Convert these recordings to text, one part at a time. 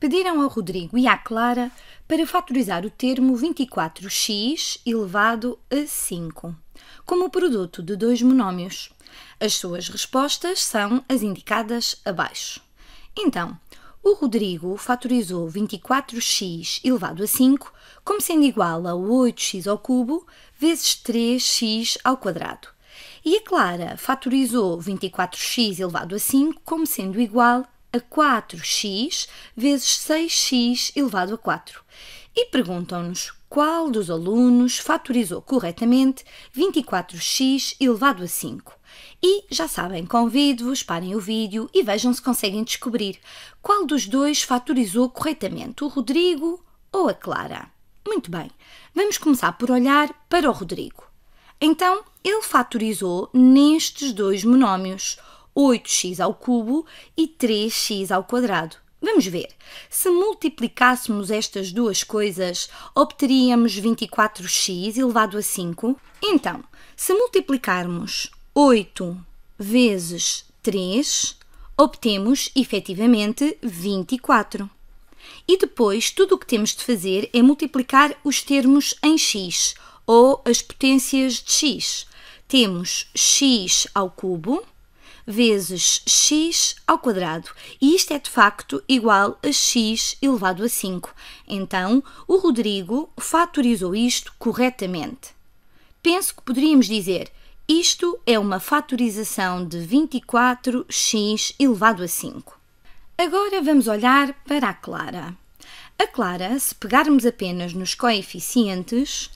pediram ao Rodrigo e à Clara para fatorizar o termo 24x elevado a 5, como produto de dois monómios. As suas respostas são as indicadas abaixo. Então, o Rodrigo fatorizou 24x elevado a 5 como sendo igual a 8x ao cubo vezes 3x ao quadrado. E a Clara fatorizou 24x elevado a 5 como sendo igual a 4x vezes 6x elevado a 4 e perguntam-nos qual dos alunos fatorizou corretamente 24x elevado a 5. E já sabem, convido-vos, parem o vídeo e vejam se conseguem descobrir qual dos dois fatorizou corretamente, o Rodrigo ou a Clara. Muito bem, vamos começar por olhar para o Rodrigo. Então, ele fatorizou nestes dois monómios, 8x ao cubo e 3x ao quadrado. Vamos ver. Se multiplicássemos estas duas coisas, obteríamos 24x elevado a 5. Então, se multiplicarmos 8 vezes 3, obtemos efetivamente 24. E depois, tudo o que temos de fazer é multiplicar os termos em x, ou as potências de x. Temos x ao cubo vezes x ao quadrado, e isto é de facto igual a x elevado a 5. Então, o Rodrigo fatorizou isto corretamente. Penso que poderíamos dizer isto é uma fatorização de 24x elevado a 5. Agora vamos olhar para a Clara. A Clara, se pegarmos apenas nos coeficientes,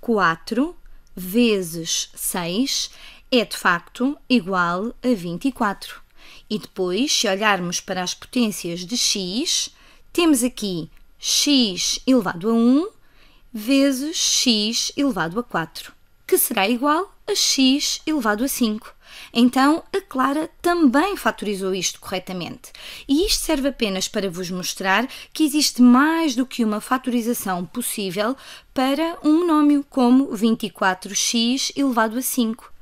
4 vezes 6 é de facto igual a 24. E depois, se olharmos para as potências de x, temos aqui x elevado a 1 vezes x elevado a 4, que será igual a x elevado a 5. Então, a Clara também fatorizou isto corretamente. E isto serve apenas para vos mostrar que existe mais do que uma fatorização possível para um monómio como 24x elevado a 5.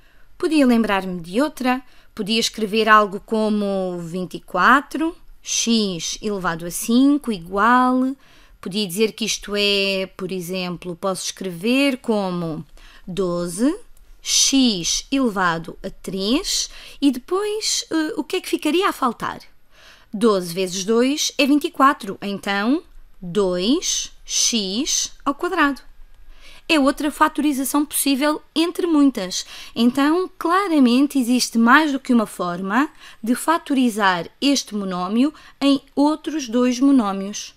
Podia lembrar-me de outra, podia escrever algo como 24, x elevado a 5 igual. Podia dizer que isto é, por exemplo, posso escrever como 12 x elevado a 3 e depois uh, o que é que ficaria a faltar? 12 vezes 2 é 24, então 2x ao quadrado é outra fatorização possível entre muitas. Então, claramente, existe mais do que uma forma de fatorizar este monómio em outros dois monómios.